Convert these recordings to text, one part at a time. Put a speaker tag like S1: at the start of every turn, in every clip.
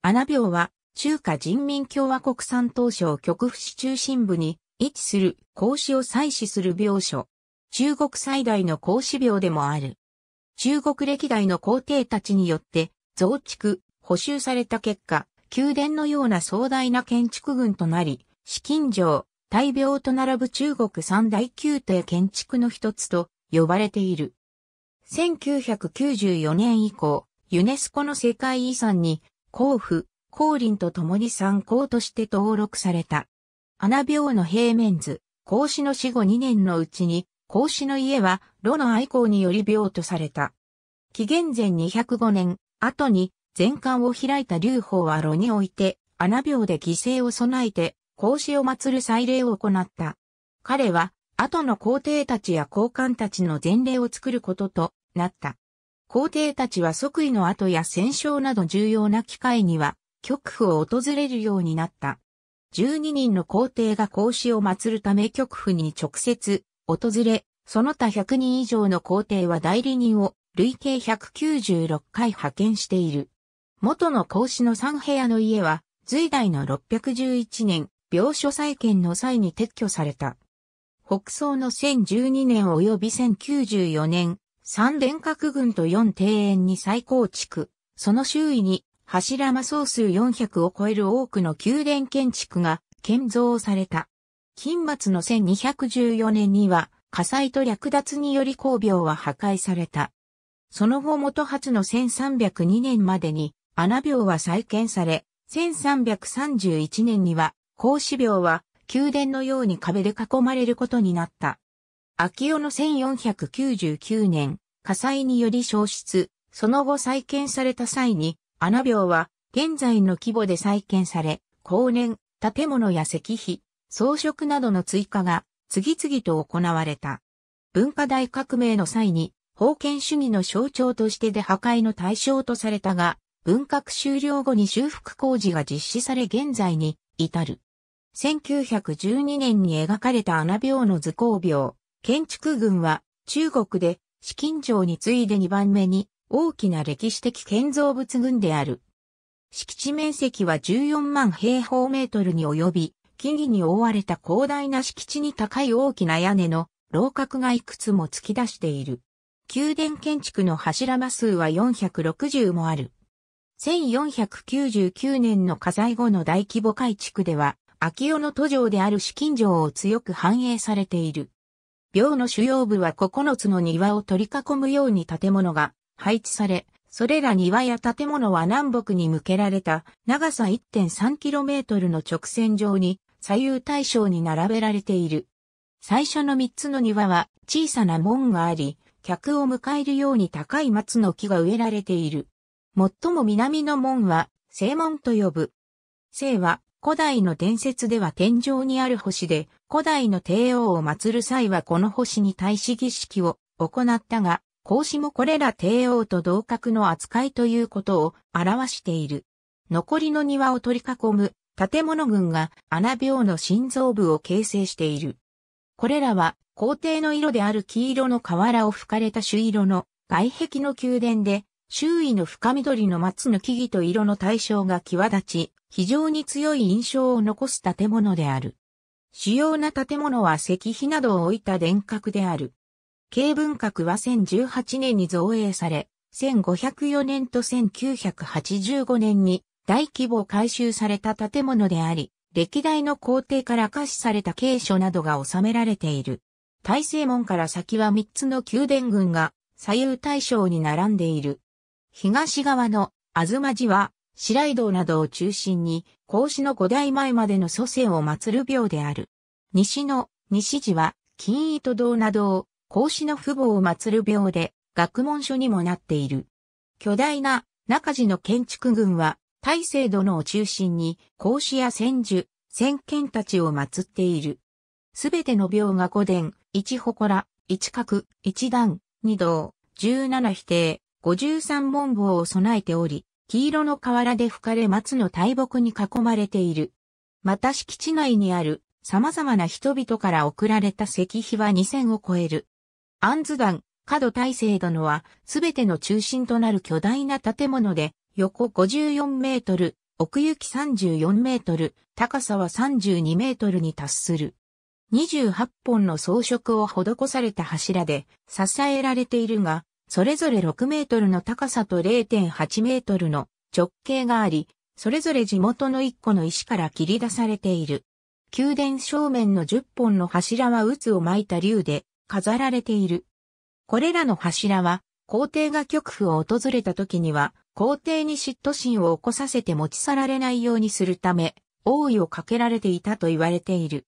S1: アナ廟は、中華人民共和国山東省極府市中心部に位置する孔子を採取する廟所。中国最大の孔子廟でもある。中国歴代の皇帝たちによって増築、補修された結果、宮殿のような壮大な建築群となり、紫禁城、大廟と並ぶ中国三大宮廷建築の一つと呼ばれている。1994年以降、ユネスコの世界遺産に甲府、光林と共に参考として登録された。穴病の平面図、孔子の死後2年のうちに、孔子の家は、炉の愛好により病とされた。紀元前205年、後に、全館を開いた劉邦は炉において、穴病で犠牲を備えて、孔子を祀る祭礼を行った。彼は、後の皇帝たちや皇官たちの前例を作ることとなった。皇帝たちは即位の後や戦勝など重要な機会には、極府を訪れるようになった。12人の皇帝が孔子を祀るため極府に直接訪れ、その他100人以上の皇帝は代理人を累計196回派遣している。元の孔子の3部屋の家は、隋代の611年、病所再建の際に撤去された。北宋の1012年及び1094年、三連閣群と四庭園に再構築、その周囲に柱間総数400を超える多くの宮殿建築が建造された。金末の1214年には火災と略奪により工病は破壊された。その後元初の1302年までに穴病は再建され、1331年には孔子病は宮殿のように壁で囲まれることになった。秋尾の1499年、火災により消失、その後再建された際に、穴病は現在の規模で再建され、後年、建物や石碑、装飾などの追加が次々と行われた。文化大革命の際に、封建主義の象徴としてで破壊の対象とされたが、文革終了後に修復工事が実施され現在に至る。1912年に描かれた穴病の図工病、建築群は中国で紫禁城に次いで2番目に大きな歴史的建造物群である。敷地面積は14万平方メートルに及び、木々に覆われた広大な敷地に高い大きな屋根の楼閣がいくつも突き出している。宮殿建築の柱間数は460もある。1499年の火災後の大規模改築では、秋代の都城である紫禁城を強く反映されている。寮の主要部は9つの庭を取り囲むように建物が配置され、それら庭や建物は南北に向けられた長さ 1.3km の直線上に左右対称に並べられている。最初の3つの庭は小さな門があり、客を迎えるように高い松の木が植えられている。最も南の門は正門と呼ぶ。正は古代の伝説では天井にある星で、古代の帝王を祀る際はこの星に対し儀式を行ったが、孔子もこれら帝王と同格の扱いということを表している。残りの庭を取り囲む建物群が穴病の心臓部を形成している。これらは皇帝の色である黄色の瓦を吹かれた朱色の外壁の宮殿で周囲の深緑の松の木々と色の対象が際立ち、非常に強い印象を残す建物である。主要な建物は石碑などを置いた殿閣である。軽文閣は1018年に造営され、1504年と1985年に大規模改修された建物であり、歴代の皇帝から可視された継書などが収められている。大正門から先は3つの宮殿群が左右対称に並んでいる。東側の東寺は白井道などを中心に孔子の五代前までの祖先を祀る廟である。西の西寺は金糸堂などを孔子の父母を祀る廟で学問所にもなっている。巨大な中寺の建築群は大聖殿を中心に孔子や千住、千賢たちを祀っている。すべての廟が五殿、一祠、一角、一段、二道、十七否定、53門房を備えており、黄色の瓦で吹かれ松の大木に囲まれている。また敷地内にある様々な人々から送られた石碑は2000を超える。安図団、角大聖殿はすべての中心となる巨大な建物で、横54メートル、奥行き34メートル、高さは32メートルに達する。28本の装飾を施された柱で支えられているが、それぞれ6メートルの高さと0.8メートルの直径があり、それぞれ地元の1個の石から切り出されている。宮殿正面の10本の柱は渦を巻いた竜で飾られている。これらの柱は、皇帝が極府を訪れた時には、皇帝に嫉妬心を起こさせて持ち去られないようにするため、王位をかけられていたと言われている。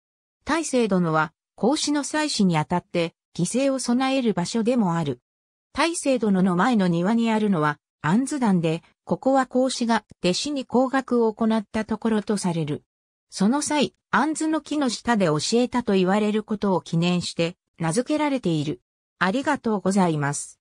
S1: 大聖殿は、孔子の祭祀にあたって、犠牲を備える場所でもある。大聖殿の前の庭にあるのは、安図団で、ここは孔子が弟子に工学を行ったところとされる。その際、安図の木の下で教えたと言われることを記念して、名付けられている。ありがとうございます。